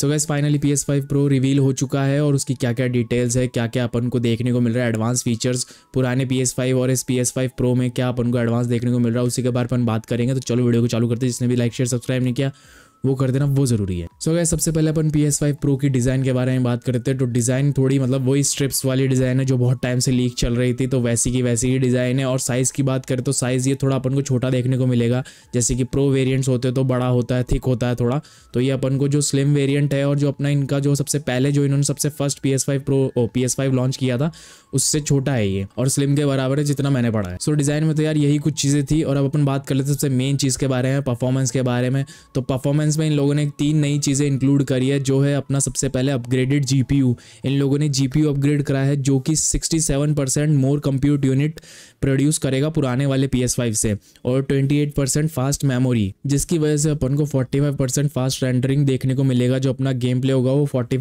सो guys finally P S five pro reveal हो चुका है और उसकी क्या क्या डिटेल्स है क्या क्या अपन को देखने को मिल रहा है एडवांस फीचर्स पुराने पी एस फाइव और इस पी एस फाइव प्रो में क्या अपन को एडवांस देखने को मिल रहा है उसी के बारे में बात करेंगे तो चलो वीडियो को चालू करते हैं जिसने भी लाइक शेयर सब्सक्राइब नहीं किया वो कर देना वो जरूरी है सो so गए सबसे पहले अपन पी एस फाइव प्रो की डिज़ाइन के बारे में बात करते हैं तो डिज़ाइन थोड़ी मतलब वही स्ट्रिप्स वाली डिज़ाइन है जो बहुत टाइम से लीक चल रही थी तो वैसी की वैसी ही डिज़ाइन है और साइज़ की बात करें तो साइज़ ये थोड़ा अपन को छोटा देखने को मिलेगा जैसे कि प्रो वेरियंट्स होते हैं तो बड़ा होता है थिक होता है थोड़ा तो ये अपन को जो स्लिम वेरियंट है और जो अपना इनका जो सबसे पहले जो इन्होंने सबसे first P S five pro P S five launch किया था उससे छोटा है ये और स्लिम के बराबर है जितना मैंने पढ़ा है सो so, डिजाइन में तो यार यही कुछ चीजें थी और अब अपन बात कर लेते सबसे मेन चीज के बारे में परफॉर्मेंस के बारे में तो परफॉर्मेंस में इन लोगों ने तीन नई चीजें इंक्लूड करी है जो है अपना सबसे पहले अपग्रेडेड जीपीयू इन लोगों ने जीपीयू अपग्रेड करा है जो कि sixty more compute unit produce करेगा पुराने वाले पी से और ट्वेंटी फास्ट मेमोरी जिसकी वजह से अपन को फोर्टी फास्ट रेंडरिंग देखने को मिलेगा जो अपना गेम प्ले होगा वो फोर्टी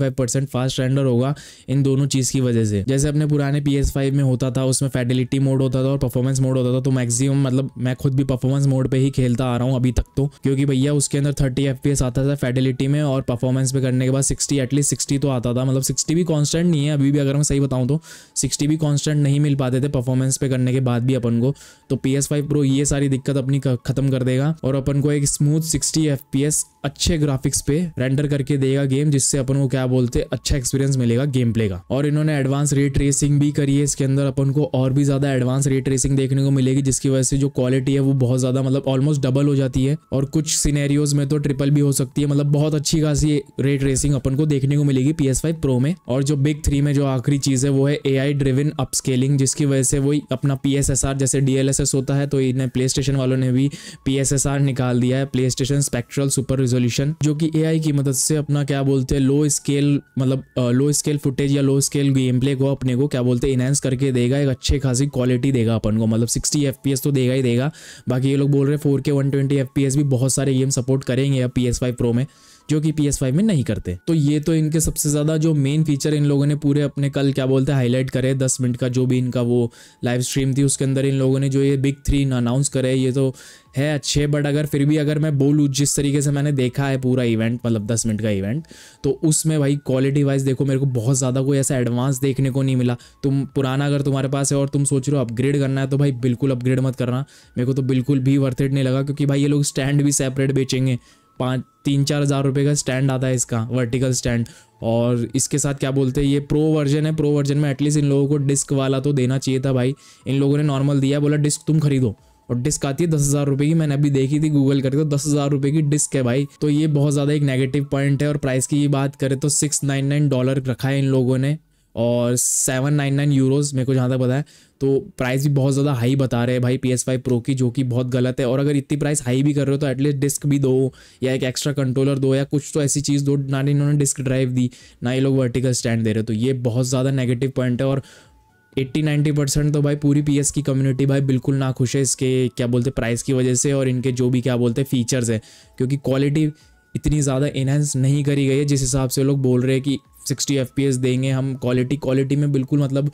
फास्ट रेंडर होगा इन दोनों चीज़ की वजह से जैसे अपने पुराने पी एस फाइव में होता था उसमें फेडिलिटी मोड होता था और परफॉर्मेंस मोड होता था तो मैक्सिमम मतलब मैं खुद भी परफॉर्मेंस मोड पे ही खेलता आ रहा हूँ अभी तक तो क्योंकि भैया उसके अंदर थर्टी एफ पी एस आता था फेडिलिटी में और परफॉर्मेंस पे करने के बाद सिक्सटी एटलीस्ट सिक्सटी तो आता था मतलब सिक्सटी भी कॉन्स्टेंट नहीं है अभी भी अगर मैं सही बताऊँ तो सिक्सटी भी कॉन्स्टेंट नहीं मिल पाते थे परफॉर्मेंस पे करने के बाद भी अपन को तो पी एस फाइव प्रो ये सारी दिक्कत अपनी खत्म कर देगा और अपन को एक smooth sixty F P S अच्छे ग्राफिक्स पे रेंडर करके देगा गेम जिससे अपन को क्या बोलते हैं अच्छा एक्सपीरियंस मिलेगा गेम प्ले का और इन्होंने एडवांस रेट रेसिंग भी करी है इसके अंदर अपन को और भी ज्यादा एडवांस रेट रेसिंग देखने को मिलेगी जिसकी वजह से जो क्वालिटी है वो बहुत ज्यादा मतलब ऑलमोस्ट डबल हो जाती है और कुछ सीनेरियोज में तो ट्रिपल भी हो सकती है मतलब बहुत अच्छी खासी रेट रेसिंग अपन को देखने को मिलेगी पी एस फाइव प्रो में और जो बिग थ्री में जो आखिरी चीज है वो है ए आई ड्रिविन अपस्केलिंग जिसकी वजह से वही अपना पी एस एस आर जैसे डीएलएसएस होता है तो इन्हें प्ले स्टेशन वालों ने भी पी एस एस आर निकाल दिया है PlayStation spectral super resolution जो कि ए की मदद से अपना क्या बोलते हैं लो स्केल मतलब लो स्केल फुटेज या लो स्केल गेम प्ले को अपने को क्या बोलते हैं इनहेंस करके देगा एक अच्छे खासी क्वालिटी देगा अपन को मतलब सिक्सटी एफ तो देगा ही देगा बाकी ये लोग बोल रहे हैं फोर के भी बहुत सारे गेम सपोर्ट करेंगे अब पी एस प्रो में जो कि पी में नहीं करते तो ये तो इनके सबसे ज्यादा जो मेन फीचर इन लोगों ने पूरे अपने कल क्या बोलते हैं हाईलाइट करे दस मिनट का जो भी इनका वो लाइव स्ट्रीम थी उसके अंदर इन लोगों ने जो ये बिग थ्री अनाउंस करे ये तो है अच्छे बट अगर फिर भी अगर मैं बोलूँ जिस तरीके से मैंने देखा है पूरा इवेंट मतलब दस मिनट का इवेंट तो उसमें भाई क्वालिटी वाइज देखो मेरे को बहुत ज़्यादा कोई ऐसा एडवांस देखने को नहीं मिला तुम पुराना अगर तुम्हारे पास है और तुम सोच रहे हो अपग्रेड करना है तो भाई बिल्कुल अपग्रेड मत करना मेरे को तो बिल्कुल भी वर्थ इट नहीं लगा क्योंकि भाई ये लोग स्टैंड भी सेपरेट बेचेंगे पाँच तीन चार हज़ार रुपये का स्टैंड आता है इसका वर्टिकल स्टैंड और इसके साथ क्या बोलते हैं ये प्रो वर्जन है प्रो वर्जन में एटलीस्ट इन लोगों को डिस्क वाला तो देना चाहिए था भाई इन लोगों ने नॉर्मल दिया बोला डिस्क तुम खरीदो और डिस्क आती है दस हज़ार रुपये की मैंने अभी देखी थी गूगल करके तो दस हज़ार रुपये की डिस्क है भाई तो ये बहुत ज़्यादा एक नेगेटिव पॉइंट है और प्राइस की बात करें तो सिक्स नाइन नाइन डॉलर रखा है इन लोगों ने और सेवन नाइन नाइन यूरोज़ मेरे को जहाँ तक पता है तो प्राइस भी बहुत ज़्यादा हाई बता रहे हैं भाई पी एस फाइव प्रो की जो कि बहुत गलत है और अगर इतनी प्राइस हाई भी कर रहे हो तो एटलीस्ट डिस्क भी दो या एक एक्स्ट्रा कंट्रोलर दो या कुछ तो ऐसी चीज़ दो ना इन्होंने डिस्क ड्राइव दी ना ये लोग वर्टिकल स्टैंड दे रहे तो ये बहुत ज़्यादा नेगेटिव पॉइंट है और एट्टी नाइन्टी परसेंट तो भाई पूरी पी की कम्युनिटी भाई बिल्कुल ना खुश है इसके क्या बोलते प्राइस की वजह से और इनके जो भी क्या बोलते फीचर्स हैं क्योंकि क्वालिटी इतनी ज़्यादा इनहेंस नहीं करी गई है जिस हिसाब से लोग बोल रहे हैं कि सिक्सटी एफ देंगे हम क्वालिटी क्वालिटी में बिल्कुल मतलब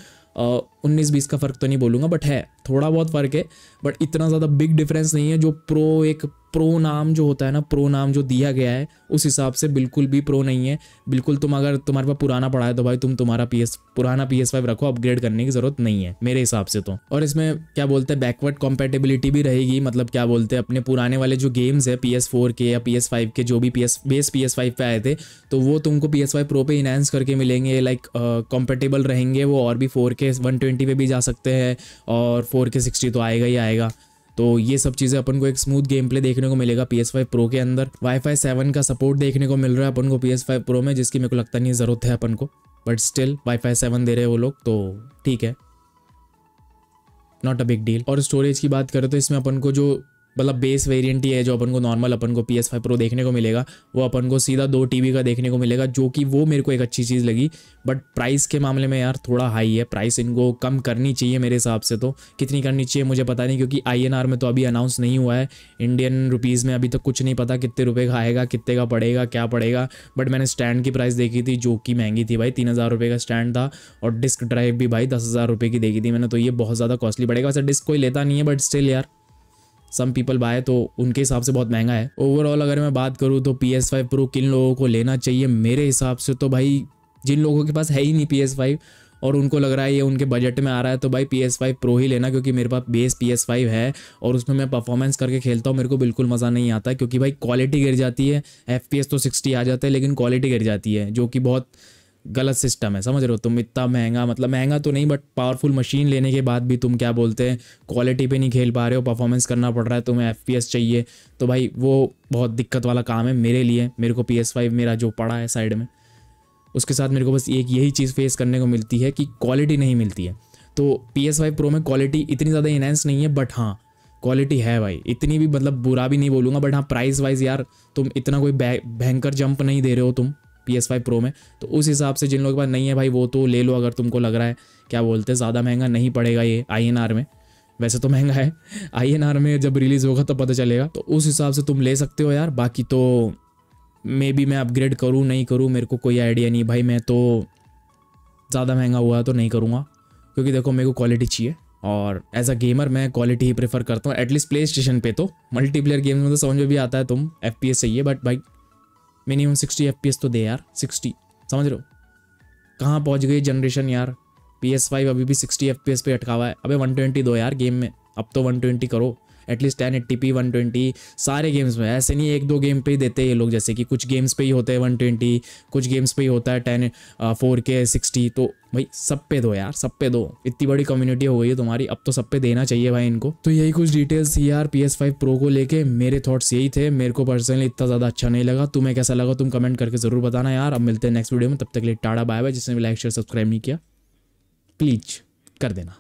उन्नीस बीस का फ़र्क तो नहीं बोलूँगा बट है थोड़ा बहुत फ़र्क है बट इतना ज़्यादा बिग डिफरेंस नहीं है जो प्रो एक प्रो नाम जो होता है ना प्रो नाम जो दिया गया है उस हिसाब से बिल्कुल भी प्रो नहीं है बिल्कुल तुम अगर तुम्हारे पास पुराना पड़ा है तो भाई तुम तुम्हारा पी एस पुराना पी एस फाइव रखो अपग्रेड करने की ज़रूरत नहीं है मेरे हिसाब से तो और इसमें क्या बोलते हैं बैकवर्ड कॉम्पेटेबिलिटी भी रहेगी मतलब क्या बोलते हैं अपने पुराने वाले जो गेम्स है पी एस फोर के या पी एस फाइव के जो भी P S base P S five पे आए थे तो वो तुमको पी एस फाइव प्रो पे इनहेंस करके मिलेंगे लाइक कॉम्पेटेबल रहेंगे वो और भी फोर के वन ट्वेंटी पे भी जा सकते हैं और फोर के सिक्सटी तो आएगा ही आएगा तो ये सब चीज़ें अपन को एक स्मूथ गेम प्ले देखने को मिलेगा पी एस प्रो के अंदर वाईफाई सेवन का सपोर्ट देखने को मिल रहा है अपन को पी एस प्रो में जिसकी मेरे को लगता नहीं ज़रूरत है अपन को बट स्टिल वाईफाई सेवन दे रहे हैं वो लोग तो ठीक है नॉट अ बिग डील और स्टोरेज की बात करें तो इसमें अपन को जो मतलब बेस वेरिएंट ही है जो अपन को नॉर्मल अपन को पी एस फाइव प्रो देखने को मिलेगा वो अपन को सीधा दो टी का देखने को मिलेगा जो कि वो मेरे को एक अच्छी चीज़ लगी बट प्राइस के मामले में यार थोड़ा हाई है प्राइस इनको कम करनी चाहिए मेरे हिसाब से तो कितनी करनी चाहिए मुझे पता नहीं क्योंकि आई में तो अभी अनाउंस नहीं हुआ है इंडियन रुपीज़ में अभी तक तो कुछ नहीं पता कितने रुपये का आएगा कितने का पड़ेगा क्या पड़ेगा बट मैंने स्टैंड की प्राइस देखी थी जो कि महंगी थी भाई तीन हज़ार रुपये का स्टैंड था और डिस्क ड्राइव भी भाई दस हज़ार रुपये की देखी थी मैंने तो ये बहुत ज़्यादा कॉस्टली पड़ेगा वैसे डिस्क कोई लेता नहीं है बट स्टिल यार सम पीपल बाय तो उनके हिसाब से बहुत महंगा है ओवरऑल अगर मैं बात करूँ तो पी एस फाइव प्रो किन लोगों को लेना चाहिए मेरे हिसाब से तो भाई जिन लोगों के पास है ही नहीं पी एस फाइव और उनको लग रहा है ये उनके बजट में आ रहा है तो भाई पी एस फाइव प्रो ही लेना क्योंकि मेरे पास बेस पी एस फाइव है और उसमें मैं परफॉर्मेंस करके खेलता हूँ मेरे को बिल्कुल मज़ा नहीं आता क्योंकि भाई क्वालिटी गिर जाती है एफ पी एस तो सिक्सटी आ जाता है लेकिन क्वालिटी गिर जाती है जो कि बहुत गलत सिस्टम है समझ रहे हो तुम इतना महंगा मतलब महंगा तो नहीं बट पावरफुल मशीन लेने के बाद भी तुम क्या बोलते हैं क्वालिटी पे नहीं खेल पा रहे हो परफॉर्मेंस करना पड़ रहा है तुम्हें एफ चाहिए तो भाई वो बहुत दिक्कत वाला काम है मेरे लिए मेरे को पी मेरा जो पड़ा है साइड में उसके साथ मेरे को बस एक यही चीज़ फेस करने को मिलती है कि क्वालिटी नहीं मिलती है तो पी एस फाइव प्रो में क्वालिटी इतनी ज़्यादा इनहेंस नहीं है बट हाँ क्वालिटी है भाई इतनी भी मतलब बुरा भी नहीं बोलूँगा बट हाँ प्राइस वाइज यार तुम इतना कोई भयंकर जंप नहीं दे रहे हो तुम पी एस फाइव प्रो में तो उस हिसाब से जिन लोगों के पास नहीं है भाई वो तो ले लो अगर तुमको लग रहा है क्या बोलते हैं ज़्यादा महंगा नहीं पड़ेगा ये आई एन आर में वैसे तो महंगा है आई एन आर में जब रिलीज़ होगा तो पता चलेगा तो उस हिसाब से तुम ले सकते हो यार बाकी तो मे बी मैं अपग्रेड करूँ नहीं करूँ मेरे को कोई आइडिया नहीं भाई मैं तो ज़्यादा महंगा हुआ तो नहीं करूँगा क्योंकि देखो मेरे को क्वालिटी चाहिए और एज अ गेमर मैं क्वालिटी ही प्रेफर करता हूँ एटलीस्ट प्ले स्टेशन पर तो मल्टीप्लेयर गेम्स में तो समझ में भी आता है तुम एफ पी एस चाहिए बट भाई मिनिमम सिक्सटी एफ तो दे यार सिक्सटी समझ रहे हो कहाँ पहुँच गई जनरेशन यार पी एस फाइव अभी भी सिक्सटी एफ पे अटका हुआ है अबे वन ट्वेंटी दो यार गेम में अब तो वन ट्वेंटी करो at least ten eighty P one twenty सारे गेम्स में ऐसे नहीं एक दो गेम पे ही देते हैं ये लोग जैसे कि कुछ गेम्स पे ही होते हैं वन ट्वेंटी कुछ गेम्स पे ही होता है टेन फोर के सिक्सटी तो भाई सब पे दो यार सब पे दो इतनी बड़ी कम्युनिटी हो गई है तुम्हारी अब तो सब पे देना चाहिए भाई इनको तो यही कुछ डिटेल्स थी यार पी एस फाइव प्रो को लेके मेरे थॉट्स यही थे मेरे को पर्सनली इतना ज़्यादा अच्छा नहीं लगा तुम्हें कैसा लगा तुम कमेंट करके ज़रूर बताना यार अब मिलते हैं नेक्स्ट वीडियो में तब तक लिए टाड़ा बाय बाय जिसने भी लाइक शेयर सब्सक्राइब नहीं किया प्लीज कर देना